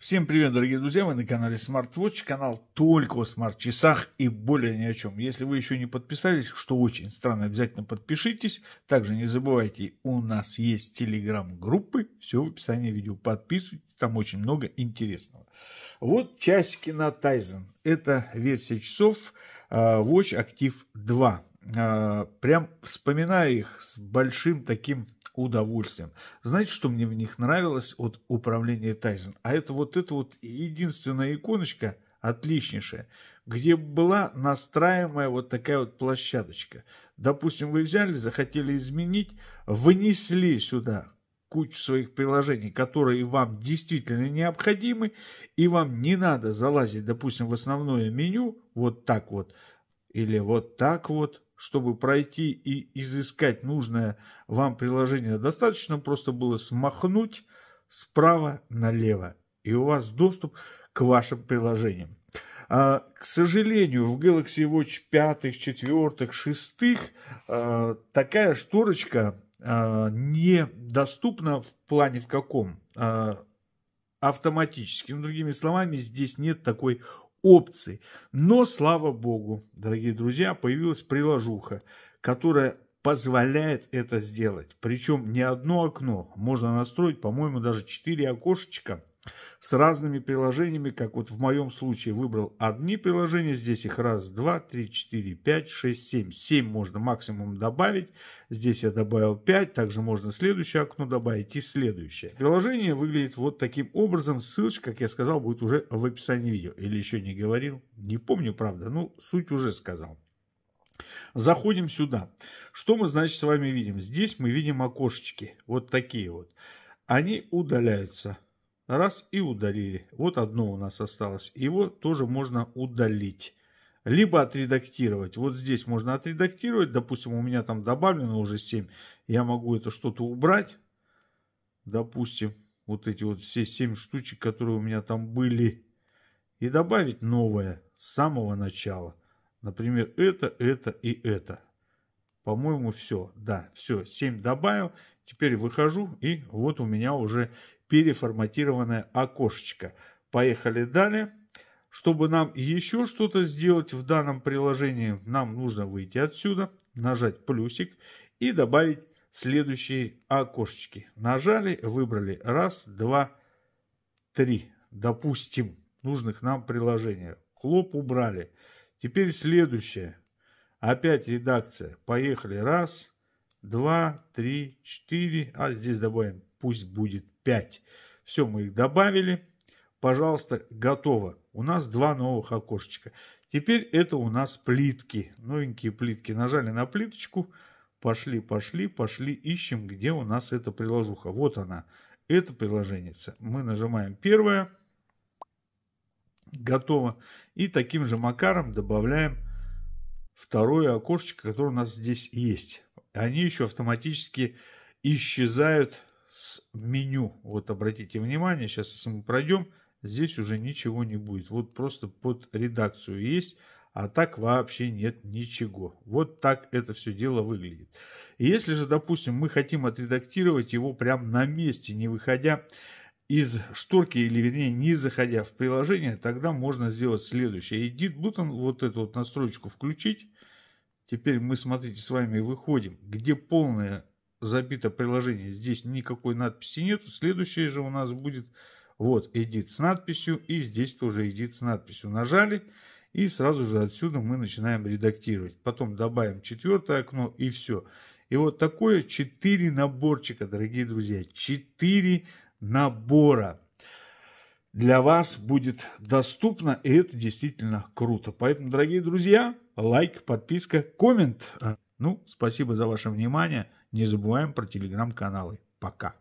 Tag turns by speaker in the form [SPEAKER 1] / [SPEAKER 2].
[SPEAKER 1] Всем привет, дорогие друзья, вы на канале SmartWatch, канал только о смарт-часах и более ни о чем. Если вы еще не подписались, что очень странно, обязательно подпишитесь. Также не забывайте, у нас есть телеграм-группы, все в описании видео, подписывайтесь, там очень много интересного. Вот часики на Tizen, это версия часов а, Watch Active 2. А, прям вспоминаю их с большим таким удовольствием. Знаете, что мне в них нравилось от управления Тайзен? А это вот эта вот единственная иконочка, отличнейшая, где была настраиваемая вот такая вот площадочка. Допустим, вы взяли, захотели изменить, вынесли сюда кучу своих приложений, которые вам действительно необходимы, и вам не надо залазить, допустим, в основное меню вот так вот, или вот так вот, чтобы пройти и изыскать нужное вам приложение, достаточно просто было смахнуть справа налево, и у вас доступ к вашим приложениям. А, к сожалению, в Galaxy Watch 5, 4, 6 такая шторочка а, недоступна в плане в каком а, автоматически. Ну, другими словами, здесь нет такой опций. Но, слава богу, дорогие друзья, появилась приложуха, которая позволяет это сделать. Причем не одно окно, можно настроить, по-моему, даже 4 окошечка с разными приложениями, как вот в моем случае выбрал одни приложения, здесь их раз, два, три, четыре, пять, шесть, семь. Семь можно максимум добавить, здесь я добавил пять, также можно следующее окно добавить и следующее. Приложение выглядит вот таким образом, ссылочка, как я сказал, будет уже в описании видео. Или еще не говорил, не помню, правда, ну суть уже сказал. Заходим сюда. Что мы, значит, с вами видим? Здесь мы видим окошечки, вот такие вот. Они удаляются. Раз и удалили. Вот одно у нас осталось. Его тоже можно удалить. Либо отредактировать. Вот здесь можно отредактировать. Допустим, у меня там добавлено уже 7. Я могу это что-то убрать. Допустим, вот эти вот все 7 штучек, которые у меня там были. И добавить новое с самого начала. Например, это, это и это. По-моему, все. Да, все, 7 добавил. Теперь выхожу, и вот у меня уже переформатированное окошечко. Поехали далее. Чтобы нам еще что-то сделать в данном приложении, нам нужно выйти отсюда, нажать плюсик и добавить следующие окошечки. Нажали, выбрали раз, два, три, допустим, нужных нам приложения. Хлоп убрали. Теперь следующее. Опять редакция. Поехали. Раз, два, три, четыре. А здесь добавим. Пусть будет пять. Все, мы их добавили. Пожалуйста, готово. У нас два новых окошечка. Теперь это у нас плитки. Новенькие плитки. Нажали на плиточку. Пошли, пошли, пошли. Ищем, где у нас эта приложуха. Вот она. Это приложение. Мы нажимаем первое. Готово. И таким же макаром добавляем второе окошечко, которое у нас здесь есть. Они еще автоматически исчезают с меню. Вот обратите внимание, сейчас если мы пройдем, здесь уже ничего не будет. Вот просто под редакцию есть, а так вообще нет ничего. Вот так это все дело выглядит. И если же, допустим, мы хотим отредактировать его прямо на месте, не выходя из шторки, или вернее не заходя в приложение, тогда можно сделать следующее. Edit Button, вот эту вот настройку включить. Теперь мы, смотрите, с вами выходим, где полное забито приложение. Здесь никакой надписи нету. Следующее же у нас будет вот Edit с надписью и здесь тоже Edit с надписью. Нажали и сразу же отсюда мы начинаем редактировать. Потом добавим четвертое окно и все. И вот такое 4 наборчика, дорогие друзья. 4 набора для вас будет доступно, и это действительно круто. Поэтому, дорогие друзья, лайк, подписка, коммент. Ну, спасибо за ваше внимание. Не забываем про телеграм-каналы. Пока.